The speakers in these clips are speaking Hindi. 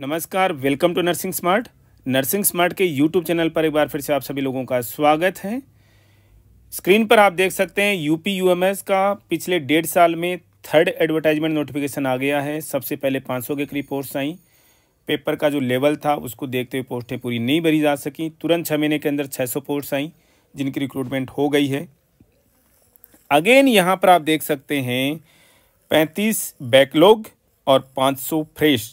नमस्कार welcome to nursing smart nursing smart के यूट्यूब चैनल पर एक बार फिर से आप सभी लोगों का स्वागत है स्क्रीन पर आप देख सकते हैं यूपी यूएमएस का पिछले डेढ़ साल में थर्ड एडवर्टाइजमेंट नोटिफिकेशन आ गया है सबसे पहले 500 के करीब पोस्ट आई पेपर का जो लेवल था उसको देखते हुए पोस्टें पूरी नहीं भरी जा सकी तुरंत छः महीने के अंदर सौ पोस्ट आई जिनकी रिक्रूटमेंट हो गई है अगेन यहाँ पर आप देख सकते हैं पैंतीस बैकलॉग और सौ फ्रेश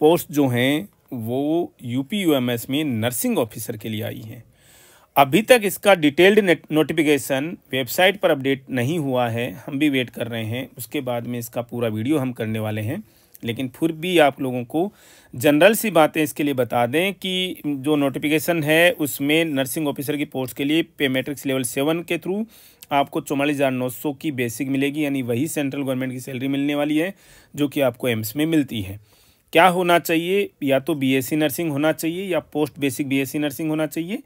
पोस्ट जो हैं वो U U P M S में नर्सिंग ऑफिसर के लिए आई हैं अभी तक इसका डिटेल्ड नोटिफिकेशन वेबसाइट पर अपडेट नहीं हुआ है हम भी वेट कर रहे हैं उसके बाद में इसका पूरा वीडियो हम करने वाले हैं लेकिन फिर भी आप लोगों को जनरल सी बातें इसके लिए बता दें कि जो नोटिफिकेशन है उसमें नर्सिंग ऑफिसर की पोस्ट के लिए पे मेट्रिक्स लेवल सेवन के थ्रू आपको चौवालीस हज़ार नौ सौ की बेसिक मिलेगी यानी वही सेंट्रल गवर्नमेंट की सैलरी मिलने वाली है जो कि आपको एम्स में मिलती है क्या होना चाहिए या तो बीएससी नर्सिंग होना चाहिए या पोस्ट बेसिक बीएससी नर्सिंग होना चाहिए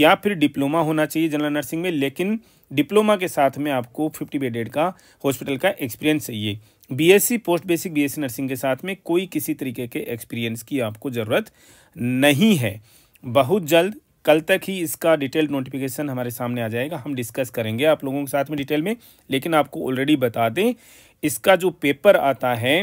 या फिर डिप्लोमा होना चाहिए जनरल नर्सिंग में लेकिन डिप्लोमा के साथ में आपको फिफ्टी बेडेड का हॉस्पिटल का एक्सपीरियंस चाहिए BSc post basic BSc nursing के साथ में कोई किसी तरीके के एक्सपीरियंस की आपको ज़रूरत नहीं है बहुत जल्द कल तक ही इसका डिटेल नोटिफिकेशन हमारे सामने आ जाएगा हम डिस्कस करेंगे आप लोगों के साथ में डिटेल में लेकिन आपको ऑलरेडी बता दें इसका जो पेपर आता है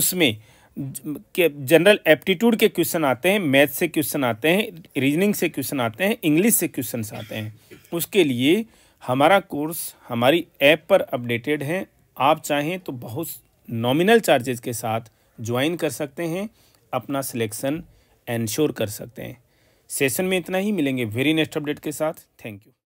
उसमें के जनरल एप्टीट्यूड के क्वेश्चन आते हैं मैथ से क्वेश्चन आते हैं रीजनिंग से क्वेश्चन आते हैं इंग्लिश से क्वेश्चन आते हैं उसके लिए हमारा कोर्स हमारी ऐप पर अपडेटेड है आप चाहें तो बहुत नॉमिनल चार्जेस के साथ ज्वाइन कर सकते हैं अपना सिलेक्शन एंश्योर कर सकते हैं सेशन में इतना ही मिलेंगे वेरी नेक्स्ट अपडेट के साथ थैंक यू